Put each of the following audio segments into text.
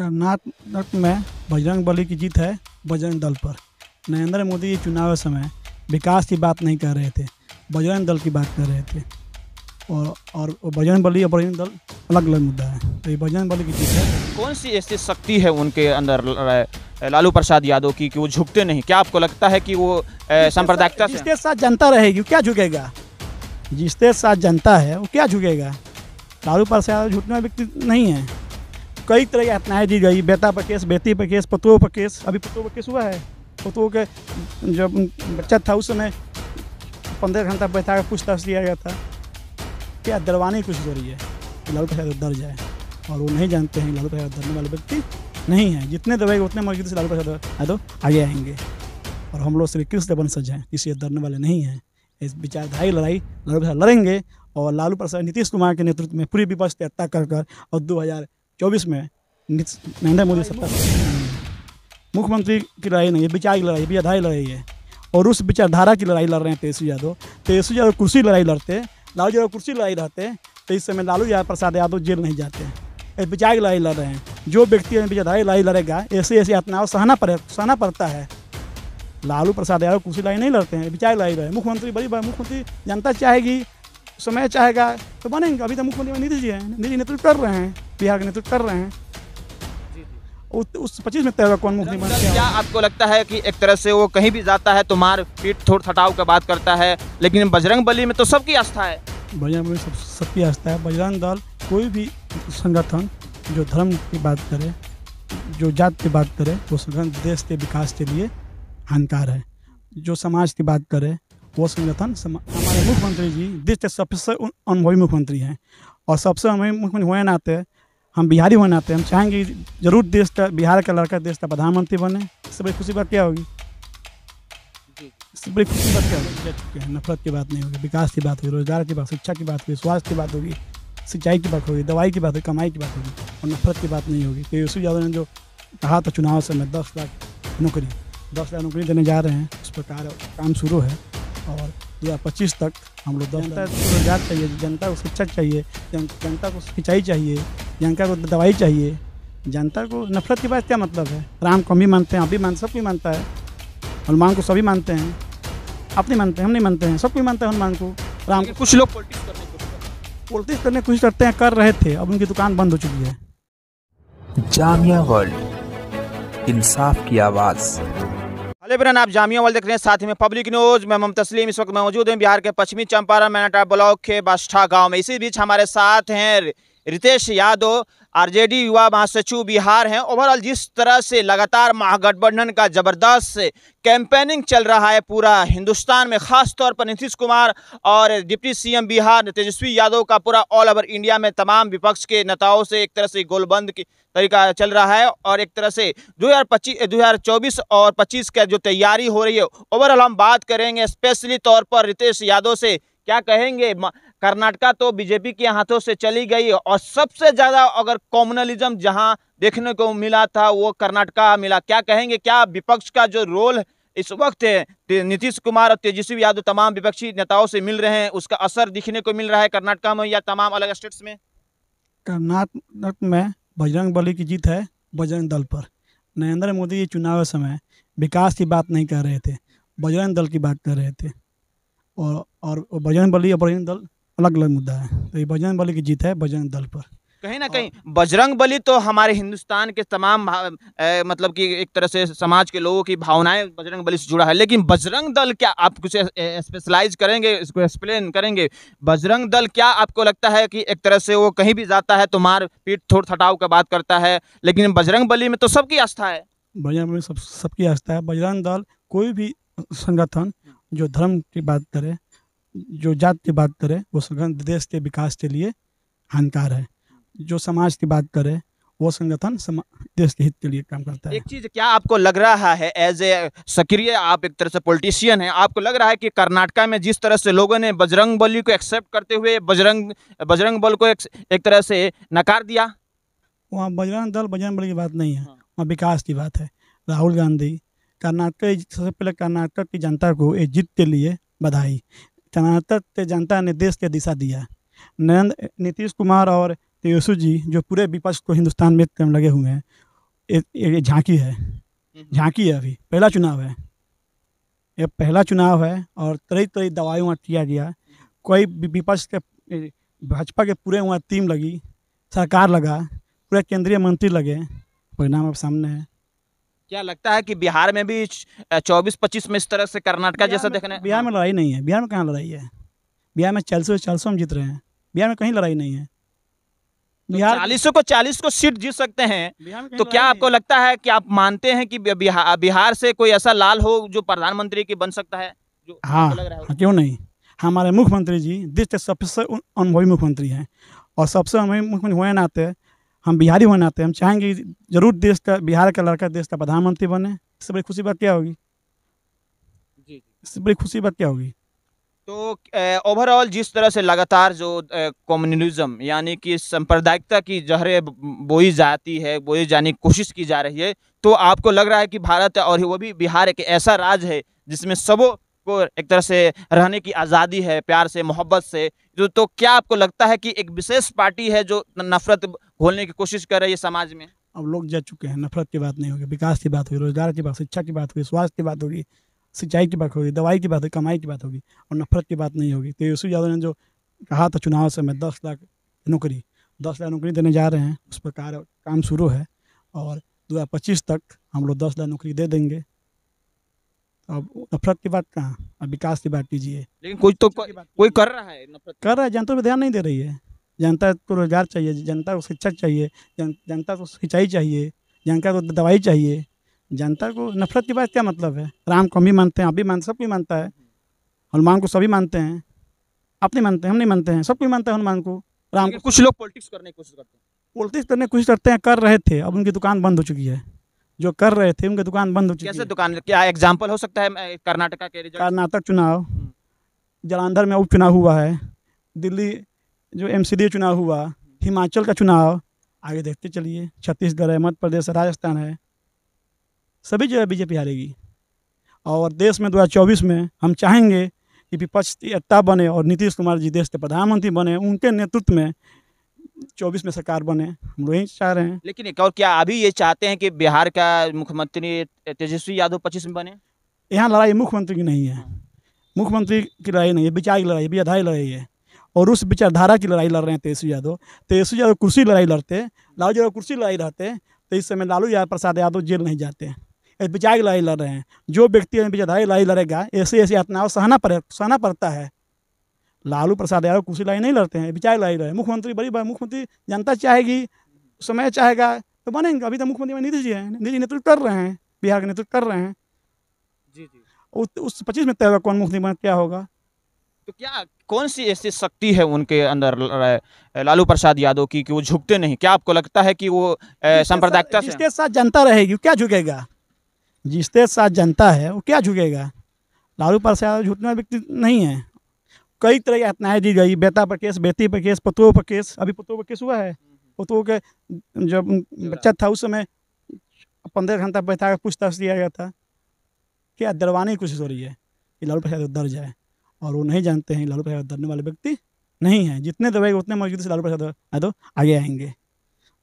कर्नाटक में बजरंग बली की जीत है बजरंग दल पर नरेंद्र मोदी जी चुनाव समय विकास की बात नहीं कर रहे थे बजरंग दल की बात कर रहे थे और और बजरंग बली और बजरंग दल अलग अलग मुद्दा है तो ये बजरंग बली की जीत है कौन सी ऐसी शक्ति है उनके अंदर लालू प्रसाद यादव की कि वो झुकते नहीं क्या आपको लगता है कि वो सांप्रदायिकता जिसके साथ जनता रहेगी क्या झुकेगा जिसके साथ जनता है वो क्या झुकेगा लालू प्रसाद यादव झुकने व्यक्ति नहीं है कई तरह की घटनाएं दी गई बेटा पर केस बेटी पर केस पतुओं पर केस अभी पतुओं पर केस हुआ है पतुओं के जब बच्चा था उस समय पंद्रह घंटा बैठा कर पूछताछ किया गया था क्या दरवाने की कोशिश हो रही है लालू प्रसाद दर जाए और वो नहीं जानते हैं लालू प्रसाद धरने वाले व्यक्ति नहीं है जितने दबाएंगे उतने मजबूती से लालू प्रसाद यादव हाँ तो आगे आएंगे और हम लोग श्री कृष्ण बन सज हैं इसलिए डरने वाले नहीं हैं इस विचारधारा लड़ाई लालू प्रसाद लड़ेंगे और लालू प्रसाद नीतीश कुमार के नेतृत्व में पूरी विपक्ष पर हत्या कर कर और दो हज़ार चौबीस में नरेंद्र मोदी सरकार मुख्यमंत्री की लड़ाई नहीं है विचार की लड़ाई विधायक लड़ाई है और उस विचारधारा की लड़ाई लड़ रहे हैं तेजस्वी यादव तेजस्वी यादव कुर्सी लड़ाई लड़ते लालू यादव कुर्सी लड़ाई लड़ते तो इस समय लालू यादव प्रसाद यादव जेल नहीं जाते हैं विचार की लड़ाई लड़ रहे हैं जो व्यक्ति विचारधारा लड़ाई लड़ेगा ऐसे ऐसे यातनाओं सहना पड़े सहना पड़ता है लालू प्रसाद यादव कुर्सी लड़ाई नहीं लड़ते हैं विचार लड़ाई लड़े मुख्यमंत्री बड़ी मुख्यमंत्री जनता चाहेगी समय तो चाहेगा तो बनेंगे अभी तो मुख्यमंत्री नीतीश जी हैं नीतीश नेतृत्व कर रहे हैं बिहार के नेतृत्व कर रहे हैं उस पच्चीस में तय होगा कौन मुख्यमंत्री क्या आपको लगता है कि एक तरह से वो कहीं भी जाता है तो मार पीट थोड़ थटाव का बात करता है लेकिन बजरंग बली में तो सबकी आस्था है बजरंग बली सब सबकी आस्था है बजरंग दल कोई भी संगठन जो धर्म की बात करे जो जात की बात करे वो संगठन देश के विकास के लिए हानिकार है जो समाज की बात करे पोस्ट संगठन था हमारे मुख्यमंत्री जी देश के सबसे अनुभवी मुख्यमंत्री हैं और सबसे हमें मुख्यमंत्री होने नाते हम बिहारी होने नाते हम चाहेंगे जरूर देश का बिहार का लड़का देश का प्रधानमंत्री बने इससे बड़ी खुशी बात क्या होगी इससे बड़ी खुशी बात क्या होगी नफरत की बात नहीं होगी विकास की बात होगी रोजगार की बात शिक्षा की बात होगी स्वास्थ्य की बात होगी सिंचाई की बात होगी दवाई की बात होगी कमाई की बात होगी और नफरत की बात नहीं होगी तेजस्वी तो यादव ने जो कहा था चुनाव से मैं दस लाख नौकरी दस लाख नौकरी देने जा रहे हैं उस प्रकार काम शुरू है और दो हज़ार पच्चीस तक हम लोग जनता को रोजगार चाहिए जनता को शिक्षा चाहिए जनता को सिंचाई चाहिए जनता को दवाई चाहिए जनता को नफरत की बात क्या मतलब है राम को हम भी मानते हैं आप भी मान सब भी मानता है हनुमान को सभी मानते हैं आप नहीं मानते हम नहीं मानते हैं सब भी मानते हैं हनुमान को राम कुछ लोग पॉलिटिक्स करने पोल्टिस करने की कोशिश करते हैं कर रहे थे अब उनकी दुकान बंद हो चुकी है जामिया वर्ल्ड इंसाफ की आवाज़ हेलो बिरन आप जामिया वाले देख रहे हैं साथ ही में पब्लिक न्यूज़ मैं मम तस्लीम इस वक्त मौजूद हूँ बिहार के पश्चिमी चंपारण मैनाटा ब्लॉक के बाष्ठा गांव में इसी बीच हमारे साथ हैं रितेश यादव आरजेडी युवा महासचिव बिहार हैं ओवरऑल जिस तरह से लगातार महागठबंधन का जबरदस्त कैंपेनिंग चल रहा है पूरा हिंदुस्तान में खास तौर पर नीतीश कुमार और डिप्टी सीएम बिहार तेजस्वी यादव का पूरा ऑल ओवर इंडिया में तमाम विपक्ष के नेताओं से एक तरह से गोलबंद की तरीका चल रहा है और एक तरह से हज़ार 2024 और पच्चीस का जो तैयारी हो रही है ओवरऑल हम बात करेंगे स्पेशली तौर पर रितेश यादव से क्या कहेंगे कर्नाटका तो बीजेपी के हाथों से चली गई और सबसे ज़्यादा अगर कॉमनलिज्म जहां देखने को मिला था वो कर्नाटका मिला क्या कहेंगे क्या विपक्ष का जो रोल इस वक्त है नीतीश कुमार और तेजस्वी यादव तमाम विपक्षी नेताओं से मिल रहे हैं उसका असर दिखने को मिल रहा है कर्नाटका में या तमाम अलग स्टेट्स में कर्नाटक में बजरंग बली की जीत है बजरंग दल पर नरेंद्र मोदी जी चुनाव समय विकास की बात नहीं कर रहे थे बजरंग दल की बात कर रहे थे और और बजरंग बली और बजरंग दल अलग अलग मुद्दा है तो ये बजरंग बली की जीत है बजरंग दल पर कहीं ना कहीं बजरंग बली तो हमारे हिंदुस्तान के तमाम ए, मतलब कि एक तरह से समाज के लोगों की भावनाएं बजरंग बली से जुड़ा है लेकिन बजरंग दल क्या आप कुछ स्पेशलाइज करेंगे इसको एक्सप्लेन करेंगे बजरंग दल क्या आपको लगता है कि एक तरह से वो कहीं भी जाता है तो मार पीट थोड़ थटाव का बात करता है लेकिन बजरंग बली में तो सबकी आस्था है बजरंग बली सब सबकी आस्था है बजरंग दल कोई भी संगठन जो धर्म की बात करे जो जात की बात करे वो संगठन देश के विकास के लिए हानिकार है जो समाज की बात करे वो संगठन देश के हित के लिए काम करता है एक चीज क्या आपको लग रहा है एज ए सक्रिय आप एक तरह से पॉलिटिशियन हैं आपको लग रहा है कि कर्नाटका में जिस तरह से लोगों ने बजरंग बली को एक्सेप्ट करते हुए बजरंग बजरंग बल को एक, एक तरह से नकार दिया वहाँ बजरंग दल बजरंग बल की बात नहीं है हाँ। वहाँ विकास की बात है राहुल गांधी कर्नाटक सबसे पहले कर्नाटक की जनता को एक जीत के लिए बधाई स्थानांतरित जनता ने देश के दिशा दिया नरेंद्र नीतीश कुमार और तेजस्वी जी जो पूरे विपक्ष को हिंदुस्तान में लगे हुए हैं ये झांकी है हम्म। झांकी है अभी पहला चुनाव है ये पहला चुनाव है और तरह तरह दवाई वहाँ किया गया कोई विपक्ष के भाजपा के पूरे वहाँ टीम लगी सरकार लगा पूरे केंद्रीय मंत्री लगे परिणाम अब सामने है क्या लगता है कि बिहार में भी चौबीस पच्चीस में इस तरह से कर्नाटका जैसा देखने बिहार में हाँ। लड़ाई नहीं है बिहार में कहाँ लड़ाई है बिहार में चालीसों चालीसों में जीत रहे हैं बिहार में कहीं लड़ाई नहीं है तो बिहार चालीसों को चालीस को सीट जीत सकते हैं तो क्या आपको लगता है कि आप मानते हैं कि बिहार से कोई ऐसा लाल हो जो प्रधानमंत्री की बन सकता है हाँ, हाँ क्यों नहीं हमारे मुख्यमंत्री जी देश के सबसे अनुभवी मुख्यमंत्री हैं और सबसे अनुभवी मुख्यमंत्री हुए नाते हम बिहारी होना आते हैं हम चाहेंगे जरूर देश का बिहार का लड़का देश का प्रधानमंत्री बने इससे बड़ी खुशी बात क्या होगी जी इससे बड़ी खुशी बात क्या होगी तो ओवरऑल जिस तरह से लगातार जो कम्युनिज्म यानी कि सांप्रदायिकता की जहरे बोई जाती है बोई जाने की कोशिश की जा रही है तो आपको लग रहा है कि भारत और वो भी बिहार एक ऐसा राज्य है जिसमें सबों आपको एक तरह से रहने की आज़ादी है प्यार से मोहब्बत से जो तो क्या आपको लगता है कि एक विशेष पार्टी है जो नफरत घोलने की कोशिश कर रही है समाज में अब लोग जा चुके हैं नफरत की बात नहीं होगी विकास की बात होगी रोजगार की बात शिक्षा की बात होगी स्वास्थ्य की बात होगी सिंचाई की बात होगी दवाई की बात होगी कमाई की बात होगी और नफरत की बात नहीं होगी तेजस्वी तो यादव ने जो कहा था चुनाव से मैं दस लाख नौकरी दस लाख नौकरी देने जा रहे हैं उस पर कार्य काम शुरू है और दो हज़ार पच्चीस तक हम लोग दस लाख नौकरी दे देंगे अब नफरत की बात कहाँ अब विकास की बात कीजिए लेकिन कुछ तो कोई कर रहा है नफरत कर रहा है जनता पर ध्यान नहीं दे रही है जनता को रोजगार चाहिए जनता को शिक्षक चाहिए जन, जनता को सिंचाई चाहिए जनता को दवाई चाहिए जनता को नफरत की बात क्या मतलब है राम को हम भी मानते हैं आप भी मानते सब कोई मानता है हनुमान को सभी मानते हैं आप नहीं मानते हम नहीं मानते हैं सब कोई मानता है हनुमान को राम को कुछ लोग पॉलिटिक्स करने की कोशिश करते हैं पॉलिटिक्स करने की कोशिश करते हैं कर रहे थे अब उनकी दुकान बंद हो चुकी है जो कर रहे थे उनकी दुकान बंद हो चुकी कैसे दुकान क्या एग्जाम्पल हो सकता है कर्नाटका के कर्नाटक चुनाव हम्म। जलंधर में उपचुनाव हुआ है दिल्ली जो एम चुनाव हुआ हिमाचल का चुनाव आगे देखते चलिए छत्तीसगढ़ है मध्य प्रदेश राजस्थान है सभी जगह बीजेपी हारेगी और देश में 2024 में हम चाहेंगे कि विपक्ष एकता बने और नीतीश कुमार जी देश के प्रधानमंत्री बने उनके नेतृत्व में चौबीस में सरकार बने हम लोग यही चाह रहे हैं लेकिन एक और क्या अभी ये चाहते हैं कि बिहार का मुख्यमंत्री तेजस्वी यादव पच्चीस में बने यहाँ लड़ाई मुख्यमंत्री की नहीं है मुख्यमंत्री की लड़ाई नहीं है विचार की लड़ाई है की लड़ाई है और उस विचारधारा की लड़ाई लड़ रहे हैं तेजस्वी यादव तेजस्वी यादव कुर्सी लड़ाई लड़ते लालू यादव कुर्सी लड़ाई रहते तो इस समय लालू यादव प्रसाद यादव जेल नहीं जाते विचार की लड़ाई लड़ रहे हैं जो व्यक्ति विचारधारा की लड़ाई लड़ेगा ऐसे ऐसे यातनाओं सहना पड़े सहना पड़ता है लालू प्रसाद यादव कुर्सी लाई नहीं लड़ते हैं विचार लाई रहे मुख्यमंत्री बड़ी मुख्यमंत्री जनता चाहेगी समय चाहेगा तो बनेंगे अभी तो मुख्यमंत्री नीतीश जी हैं नीतीश जी नेतृत्व कर रहे हैं बिहार के नेतृत्व कर रहे हैं जी जी उस उस पच्चीस में तय होगा कौन मुख्यमंत्री क्या होगा तो क्या कौन सी ऐसी शक्ति है उनके अंदर लालू प्रसाद यादव की कि वो झुकते नहीं क्या आपको लगता है कि वो सांप्रदायिकता से जिसके साथ जनता रहेगी क्या झुकेगा जिसके साथ जनता है वो क्या झुकेगा लालू प्रसाद यादव झुकने व्यक्ति नहीं है कई तरह की हत्याएं दी गई बेटा पर केस बेटी पर केस पतुओं पर केस अभी पतुओं पर केस हुआ है पतुओं के जब बच्चा था उस समय पंद्रह घंटा बैठा कर पूछताछ दिया गया था क्या डरवाने की कोशिश हो रही है कि लालू प्रसाद उधर जाए और वो नहीं जानते हैं लालू प्रसाद डरने वाले व्यक्ति नहीं है जितने दबाएंगे उतने मौजूद से लालू प्रसाद यादव तो आगे आएंगे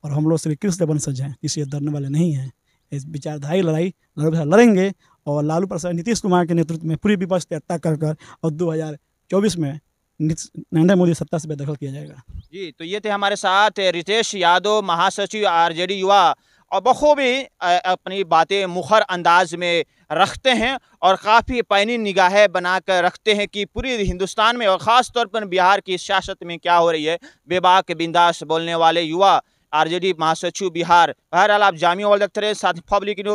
और हम लोग श्री कृष्ण बन सज हैं किसी दरने वाले नहीं हैं इस विचारधारी लड़ाई लालू प्रसाद लड़ेंगे और लालू प्रसाद नीतीश कुमार के नेतृत्व में पूरी विपक्ष की हत्या कर कर और दो हज़ार चौबीस में नरेंद्र मोदी सत्ता से बेदखल किया जाएगा जी तो ये थे हमारे साथ रितेश यादव महासचिव आरजेडी युवा और बखूबी अपनी बातें मुखर अंदाज में रखते हैं और काफ़ी पैनी निगाहें बनाकर रखते हैं कि पूरी हिंदुस्तान में और ख़ास तौर पर बिहार की सियासत में क्या हो रही है बेबाक बिंदास बोलने वाले युवा आरजेडी महासचिव बिहार बहरहाल आप जामिया वाले रहे साथ पब्लिक